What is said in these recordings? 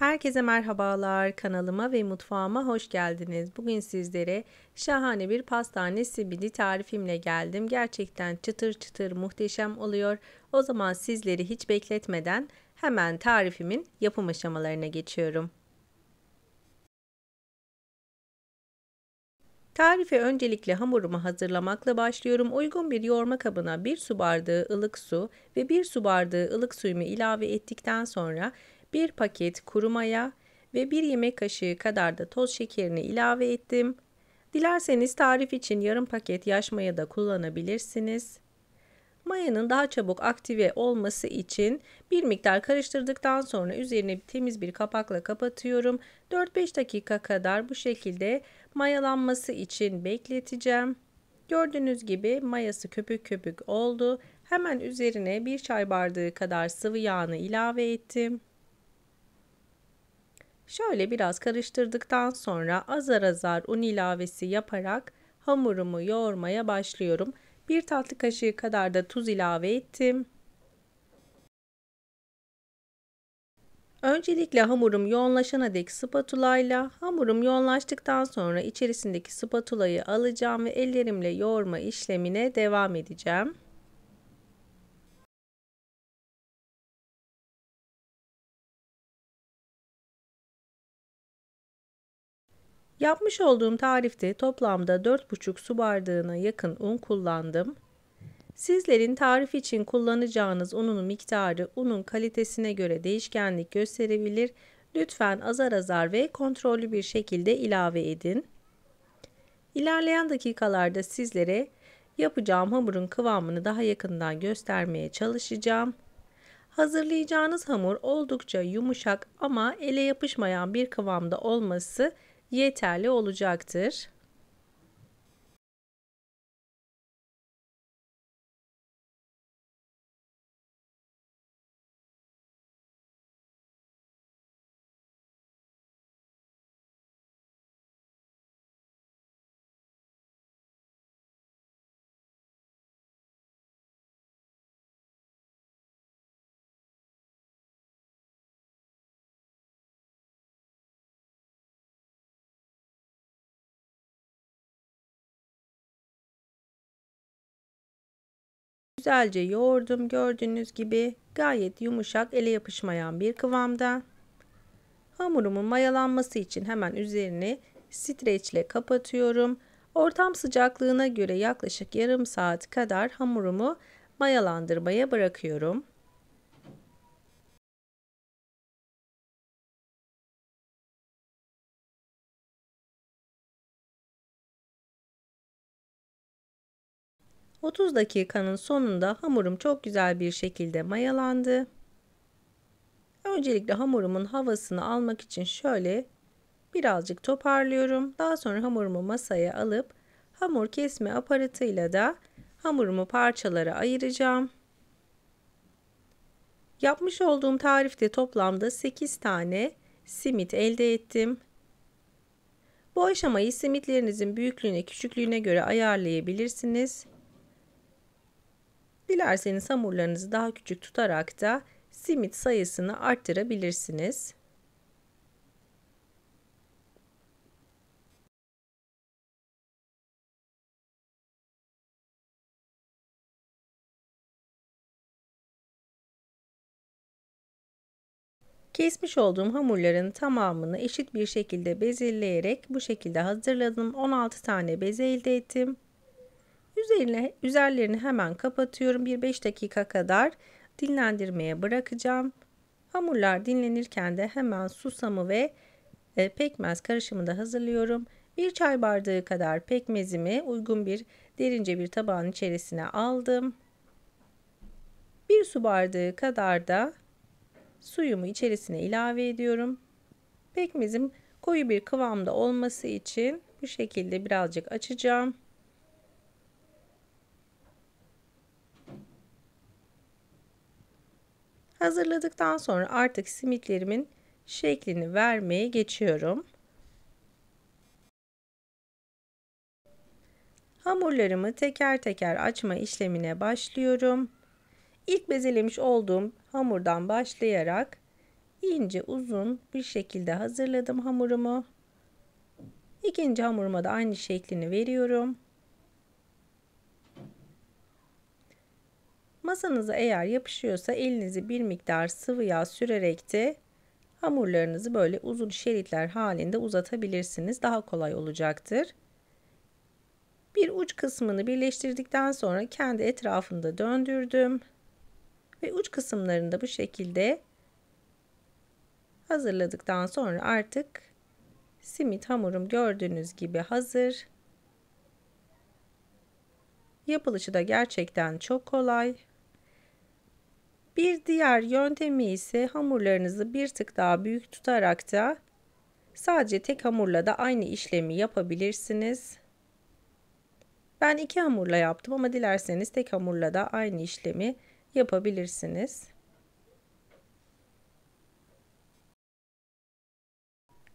Herkese merhabalar. Kanalıma ve mutfağıma hoş geldiniz. Bugün sizlere şahane bir pastane simidi tarifimle geldim. Gerçekten çıtır çıtır muhteşem oluyor. O zaman sizleri hiç bekletmeden hemen tarifimin yapım aşamalarına geçiyorum. Tarife öncelikle hamurumu hazırlamakla başlıyorum. Uygun bir yoğurma kabına 1 su bardağı ılık su ve 1 su bardağı ılık suyumu ilave ettikten sonra 1 paket kuru maya ve 1 yemek kaşığı kadar da toz şekerini ilave ettim. Dilerseniz tarif için yarım paket yaş maya da kullanabilirsiniz. Mayanın daha çabuk aktive olması için bir miktar karıştırdıktan sonra üzerine temiz bir kapakla kapatıyorum. 4-5 dakika kadar bu şekilde mayalanması için bekleteceğim. Gördüğünüz gibi mayası köpük köpük oldu. Hemen üzerine bir çay bardağı kadar sıvı yağını ilave ettim. Şöyle biraz karıştırdıktan sonra azar azar un ilavesi yaparak hamurumu yoğurmaya başlıyorum. Bir tatlı kaşığı kadar da tuz ilave ettim. Öncelikle hamurum yoğunlaşana dek spatula ile hamurum yoğunlaştıktan sonra içerisindeki spatulayı alacağım ve ellerimle yoğurma işlemine devam edeceğim. Yapmış olduğum tarifte toplamda 4,5 su bardağına yakın un kullandım. Sizlerin tarif için kullanacağınız unun miktarı unun kalitesine göre değişkenlik gösterebilir. Lütfen azar azar ve kontrollü bir şekilde ilave edin. İlerleyen dakikalarda sizlere yapacağım hamurun kıvamını daha yakından göstermeye çalışacağım. Hazırlayacağınız hamur oldukça yumuşak ama ele yapışmayan bir kıvamda olması önemli yeterli olacaktır. Güzelce yoğurdum. Gördüğünüz gibi gayet yumuşak, ele yapışmayan bir kıvamda. Hamurumun mayalanması için hemen üzerini streç ile kapatıyorum. Ortam sıcaklığına göre yaklaşık yarım saat kadar hamurumu mayalandırmaya bırakıyorum. 30 dakikanın sonunda hamurum çok güzel bir şekilde mayalandı. Öncelikle hamurumun havasını almak için şöyle birazcık toparlıyorum. Daha sonra hamurumu masaya alıp hamur kesme aparatıyla da hamurumu parçalara ayıracağım. Yapmış olduğum tarifte toplamda 8 tane simit elde ettim. Bu aşamayı simitlerinizin büyüklüğüne küçüklüğüne göre ayarlayabilirsiniz. Dilerseniz hamurlarınızı daha küçük tutarak da simit sayısını arttırabilirsiniz. Kesmiş olduğum hamurların tamamını eşit bir şekilde bezelleyerek bu şekilde hazırladım. 16 tane beze elde ettim. Üzerine, üzerlerini hemen kapatıyorum. Bir 5 dakika kadar dinlendirmeye bırakacağım. Hamurlar dinlenirken de hemen susamı ve e, pekmez karışımı da hazırlıyorum. Bir çay bardağı kadar pekmezimi uygun bir derince bir tabağın içerisine aldım. Bir su bardağı kadar da suyumu içerisine ilave ediyorum. Pekmezim koyu bir kıvamda olması için bu şekilde birazcık açacağım. Hazırladıktan sonra artık simitlerimin şeklini vermeye geçiyorum. Hamurlarımı teker teker açma işlemine başlıyorum. İlk bezelemiş olduğum hamurdan başlayarak ince uzun bir şekilde hazırladım hamurumu. İkinci hamuruma da aynı şeklini veriyorum. Masanıza eğer yapışıyorsa elinizi bir miktar sıvı yağ sürerek de hamurlarınızı böyle uzun şeritler halinde uzatabilirsiniz. Daha kolay olacaktır. Bir uç kısmını birleştirdikten sonra kendi etrafında döndürdüm. Ve uç kısımlarını da bu şekilde hazırladıktan sonra artık simit hamurum gördüğünüz gibi hazır. Yapılışı da gerçekten çok kolay. Bir diğer yöntemi ise hamurlarınızı bir tık daha büyük tutarak da sadece tek hamurla da aynı işlemi yapabilirsiniz. Ben iki hamurla yaptım ama dilerseniz tek hamurla da aynı işlemi yapabilirsiniz.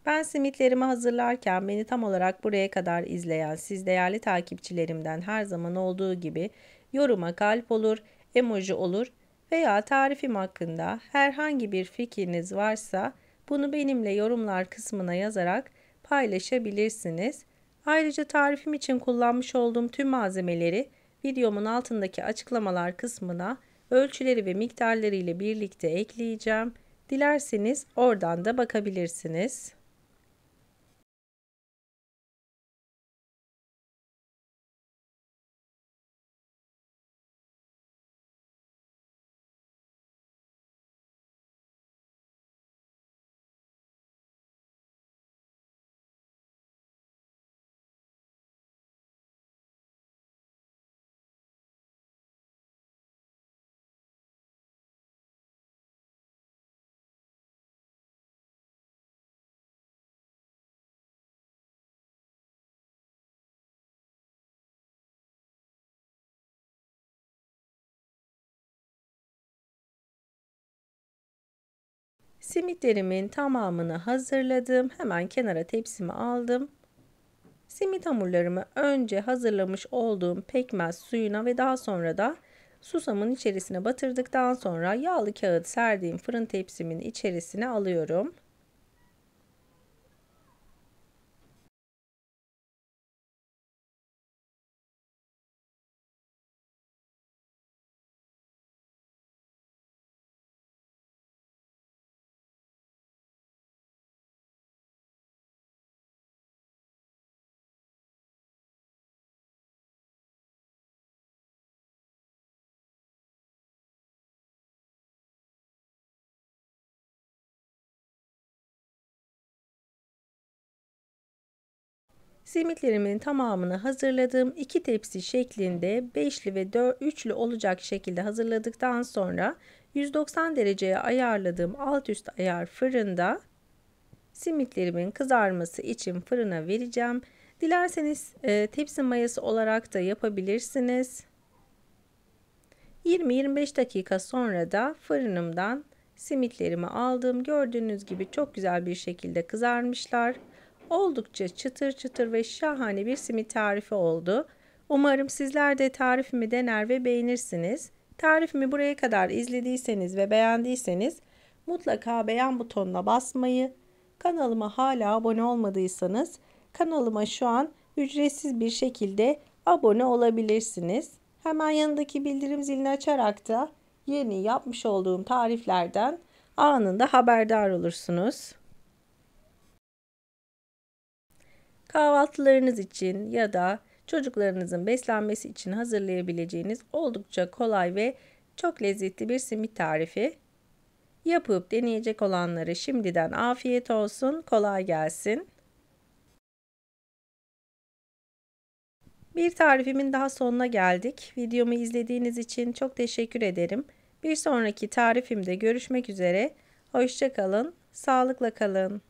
Ben simitlerimi hazırlarken beni tam olarak buraya kadar izleyen siz değerli takipçilerimden her zaman olduğu gibi yoruma kalp olur, emoji olur veya tarifim hakkında herhangi bir fikriniz varsa bunu benimle yorumlar kısmına yazarak paylaşabilirsiniz. Ayrıca tarifim için kullanmış olduğum tüm malzemeleri videomun altındaki açıklamalar kısmına ölçüleri ve miktarları ile birlikte ekleyeceğim. Dilerseniz oradan da bakabilirsiniz. Simitlerimin tamamını hazırladım. Hemen kenara tepsimi aldım. Simit hamurlarımı önce hazırlamış olduğum pekmez suyuna ve daha sonra da susamın içerisine batırdıktan sonra yağlı kağıt serdiğim fırın tepsimin içerisine alıyorum. Simitlerimin tamamını hazırladım. 2 tepsi şeklinde 5'li ve 4, 3'lü olacak şekilde hazırladıktan sonra 190 dereceye ayarladığım alt üst ayar fırında simitlerimin kızarması için fırına vereceğim. Dilerseniz e, tepsi mayası olarak da yapabilirsiniz. 20-25 dakika sonra da fırınımdan simitlerimi aldım. Gördüğünüz gibi çok güzel bir şekilde kızarmışlar. Oldukça çıtır çıtır ve şahane bir simit tarifi oldu. Umarım sizler de tarifimi dener ve beğenirsiniz. Tarifimi buraya kadar izlediyseniz ve beğendiyseniz mutlaka beğen butonuna basmayı, kanalıma hala abone olmadıysanız kanalıma şu an ücretsiz bir şekilde abone olabilirsiniz. Hemen yanındaki bildirim zilini açarak da yeni yapmış olduğum tariflerden anında haberdar olursunuz. kahvaltılarınız için ya da çocuklarınızın beslenmesi için hazırlayabileceğiniz oldukça kolay ve çok lezzetli bir simit tarifi. Yapıp deneyecek olanlara şimdiden afiyet olsun, kolay gelsin. Bir tarifimin daha sonuna geldik. Videomu izlediğiniz için çok teşekkür ederim. Bir sonraki tarifimde görüşmek üzere. Hoşçakalın, sağlıkla kalın.